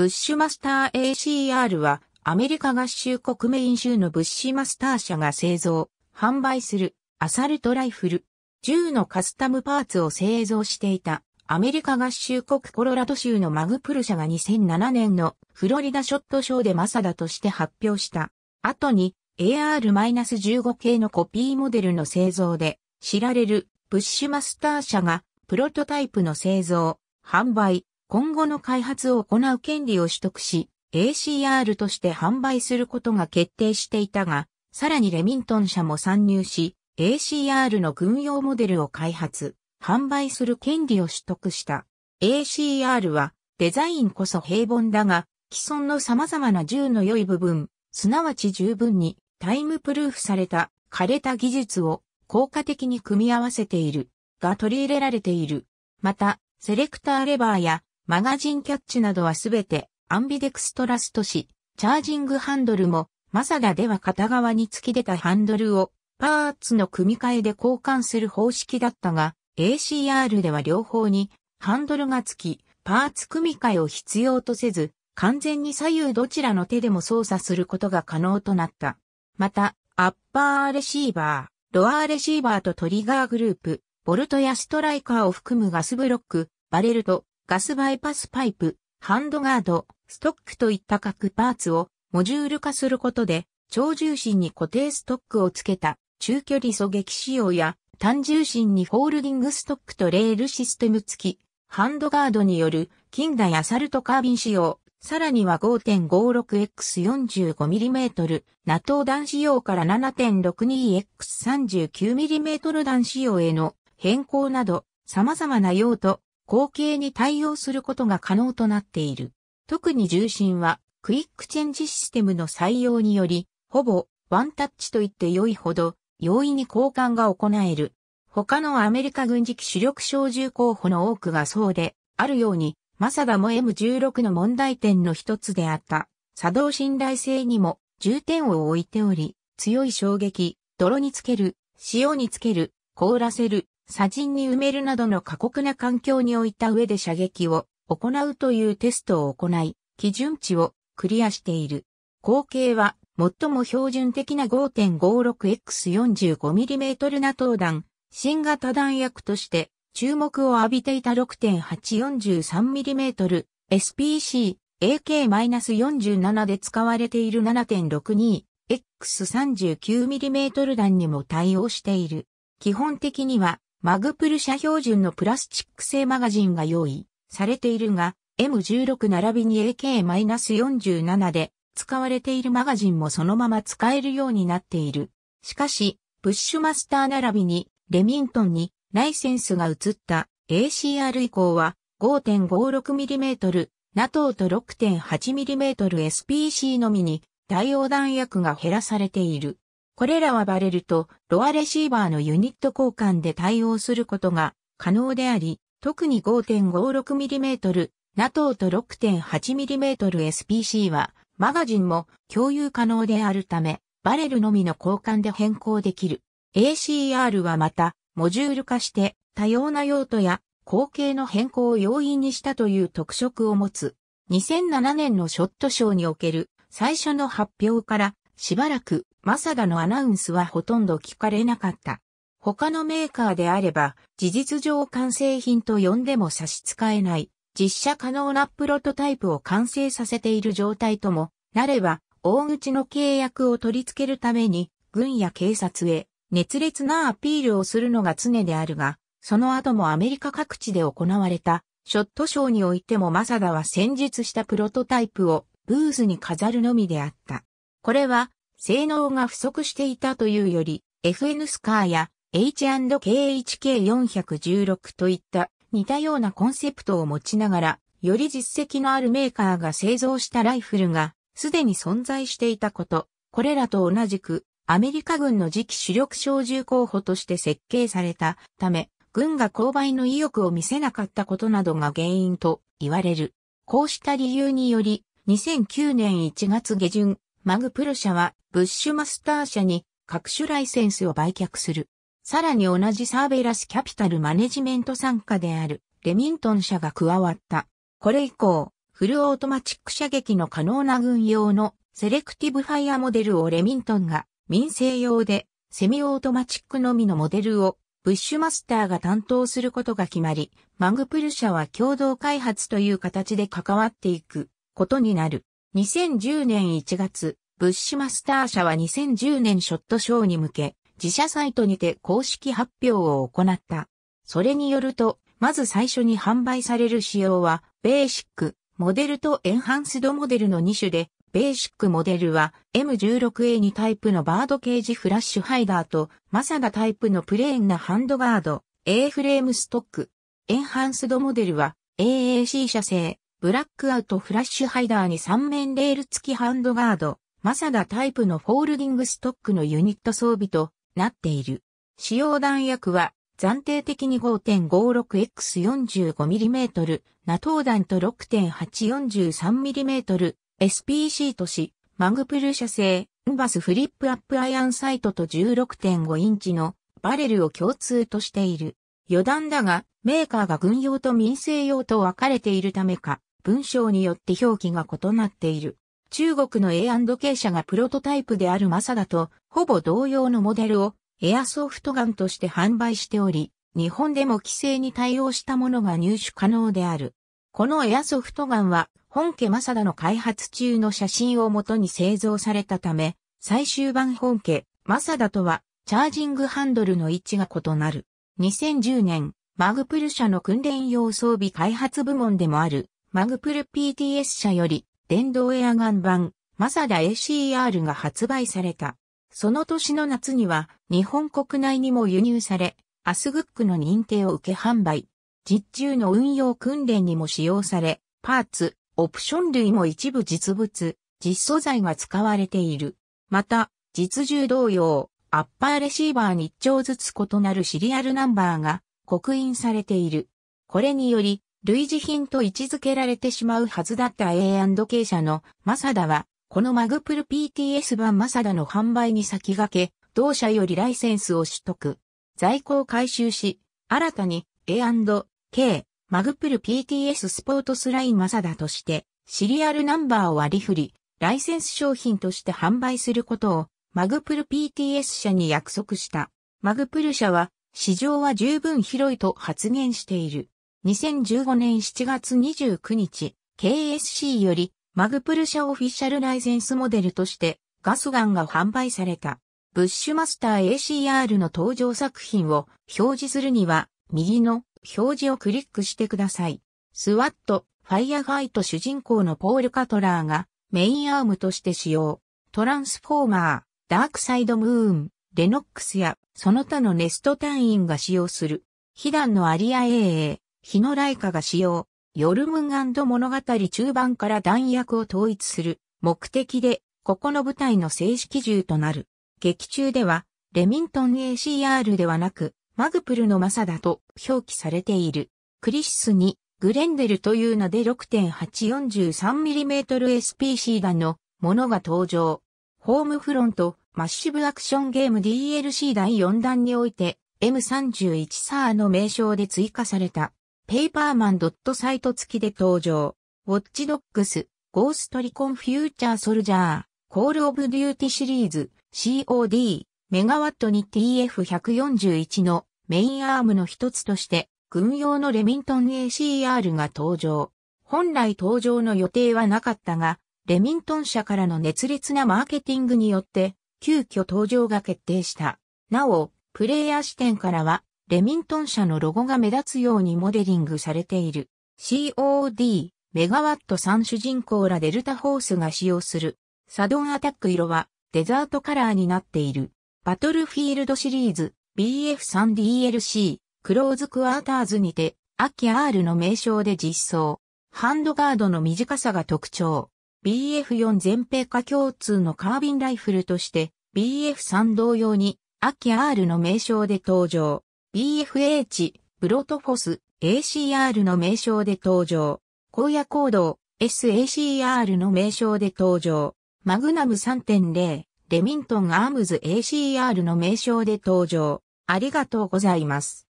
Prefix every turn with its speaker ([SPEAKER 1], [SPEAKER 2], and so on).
[SPEAKER 1] ブッシュマスター ACR はアメリカ合衆国メイン州のブッシュマスター社が製造、販売するアサルトライフル、銃のカスタムパーツを製造していたアメリカ合衆国コロラド州のマグプル社が2007年のフロリダショットショーでマサダとして発表した後に AR-15 系のコピーモデルの製造で知られるブッシュマスター社がプロトタイプの製造、販売、今後の開発を行う権利を取得し、ACR として販売することが決定していたが、さらにレミントン社も参入し、ACR の軍用モデルを開発、販売する権利を取得した。ACR はデザインこそ平凡だが、既存の様々な銃の良い部分、すなわち十分にタイムプルーフされた枯れた技術を効果的に組み合わせているが取り入れられている。また、セレクターレバーやマガジンキャッチなどはすべてアンビデクストラストし、チャージングハンドルも、マサダでは片側に突き出たハンドルをパーツの組み替えで交換する方式だったが、ACR では両方にハンドルが付き、パーツ組み替えを必要とせず、完全に左右どちらの手でも操作することが可能となった。また、アッパーレシーバー、ロアーレシーバーとトリガーグループ、ボルトやストライカーを含むガスブロック、バレルとガスバイパスパイプ、ハンドガード、ストックといった各パーツをモジュール化することで、超重心に固定ストックをつけた中距離狙撃仕様や単重心にホールディングストックとレールシステム付き、ハンドガードによる近代アサルトカービン仕様、さらには 5.56X45mm ナトー弾仕様から 7.62X39mm 弾仕様への変更など様々な用途、後傾に対応することが可能となっている。特に重心は、クイックチェンジシステムの採用により、ほぼワンタッチといって良いほど、容易に交換が行える。他のアメリカ軍事機主力小銃候補の多くがそうで、あるように、マサダも M16 の問題点の一つであった、作動信頼性にも重点を置いており、強い衝撃、泥につける、塩につける、凍らせる、砂塵に埋めるなどの過酷な環境に置いた上で射撃を行うというテストを行い、基準値をクリアしている。口径は最も標準的な 5.56x45mm なト弾、新型弾薬として注目を浴びていた 6.843mm SPC AK-47 で使われている 7.62X39mm 弾にも対応している。基本的にはマグプル社標準のプラスチック製マガジンが用意されているが、M16 並びに AK-47 で使われているマガジンもそのまま使えるようになっている。しかし、ブッシュマスター並びにレミントンにライセンスが移った ACR 以降は 5.56mm、NATO と 6.8mmSPC のみに対応弾薬が減らされている。これらはバレルとロアレシーバーのユニット交換で対応することが可能であり、特に 5.56mm、NATO と 6.8mmSPC はマガジンも共有可能であるため、バレルのみの交換で変更できる。ACR はまた、モジュール化して多様な用途や後継の変更を容易にしたという特色を持つ。2007年のショットショーにおける最初の発表からしばらくマサダのアナウンスはほとんど聞かれなかった。他のメーカーであれば、事実上完成品と呼んでも差し支えない、実写可能なプロトタイプを完成させている状態とも、なれば、大口の契約を取り付けるために、軍や警察へ、熱烈なアピールをするのが常であるが、その後もアメリカ各地で行われた、ショットショーにおいてもマサダは戦術したプロトタイプをブースに飾るのみであった。これは性能が不足していたというより、FN スカーや H&KHK416 といった似たようなコンセプトを持ちながら、より実績のあるメーカーが製造したライフルがすでに存在していたこと、これらと同じくアメリカ軍の次期主力小銃候補として設計されたため、軍が購買の意欲を見せなかったことなどが原因と言われる。こうした理由により、2009年1月下旬、マグプル社はブッシュマスター社に各種ライセンスを売却する。さらに同じサーベラスキャピタルマネジメント参加であるレミントン社が加わった。これ以降、フルオートマチック射撃の可能な軍用のセレクティブファイアモデルをレミントンが民生用でセミオートマチックのみのモデルをブッシュマスターが担当することが決まり、マグプル社は共同開発という形で関わっていくことになる。2010年1月、ブッシュマスター社は2010年ショットショーに向け、自社サイトにて公式発表を行った。それによると、まず最初に販売される仕様は、ベーシック、モデルとエンハンスドモデルの2種で、ベーシックモデルは M16A2 タイプのバードケージフラッシュハイダーとマサダタイプのプレーンなハンドガード、A フレームストック。エンハンスドモデルは AAC 社製ブラックアウトフラッシュハイダーに3面レール付きハンドガード、マサダタイプのフォールディングストックのユニット装備となっている。使用弾薬は暫定的に 5.56X45mm、ナトー弾と 6.843mm、SPC とし、マグプル社製、ンバスフリップアップアイアンサイトと16.5インチのバレルを共通としている。余談だが、メーカーが軍用と民生用と分かれているためか、文章によって表記が異なっている。中国の A&K 社がプロトタイプであるマサダと、ほぼ同様のモデルをエアソフトガンとして販売しており、日本でも規制に対応したものが入手可能である。このエアソフトガンは、本家マサダの開発中の写真をもとに製造されたため、最終版本家マサダとは、チャージングハンドルの位置が異なる。2010年、マグプル社の訓練用装備開発部門でもある、マグプル PTS 社より電動エアガン版マサダ ACR が発売された。その年の夏には日本国内にも輸入され、アスグックの認定を受け販売。実中の運用訓練にも使用され、パーツ、オプション類も一部実物、実素材が使われている。また、実銃同様、アッパーレシーバーに一丁ずつ異なるシリアルナンバーが刻印されている。これにより、類似品と位置づけられてしまうはずだった A&K 社のマサダは、このマグプル PTS 版マサダの販売に先駆け、同社よりライセンスを取得。在庫を回収し、新たに A&K マグプル PTS スポートスラインマサダとして、シリアルナンバーを割り振り、ライセンス商品として販売することを、マグプル PTS 社に約束した。マグプル社は、市場は十分広いと発言している。2015年7月29日、KSC よりマグプル社オフィシャルライセンスモデルとしてガスガンが販売された。ブッシュマスター ACR の登場作品を表示するには、右の表示をクリックしてください。スワット、ファイアファイト主人公のポール・カトラーがメインアームとして使用。トランスフォーマー、ダークサイドムーン、レノックスやその他のネスト隊員が使用する。被弾のアリア AA、日野来華が使用、ヨルムン物語中盤から弾薬を統一する目的で、ここの部隊の正式銃となる。劇中では、レミントン ACR ではなく、マグプルのマサだと表記されている。クリシスに、グレンデルという名で 6.843mmSPC 弾のものが登場。ホームフロント、マッシブアクションゲーム DLC 第4弾において、M31 サーの名称で追加された。ペーパーマンドットサイト付きで登場。ウォッチドッグス、ゴーストリコンフューチャーソルジャー、コールオブデューティシリーズ、COD、メガワットに TF141 のメインアームの一つとして、軍用のレミントン ACR が登場。本来登場の予定はなかったが、レミントン社からの熱烈なマーケティングによって、急遽登場が決定した。なお、プレイヤー視点からは、レミントン社のロゴが目立つようにモデリングされている。COD、メガワット3主人公らデルタホースが使用する。サドンアタック色はデザートカラーになっている。バトルフィールドシリーズ BF3DLC クローズクワーターズにて秋 R の名称で実装。ハンドガードの短さが特徴。BF4 全米化共通のカービンライフルとして BF3 同様に秋 R の名称で登場。BFH、ブロトフォス、ACR の名称で登場。荒野行動、SACR の名称で登場。マグナム3.0、レミントンアームズ ACR の名称で登場。ありがとうございます。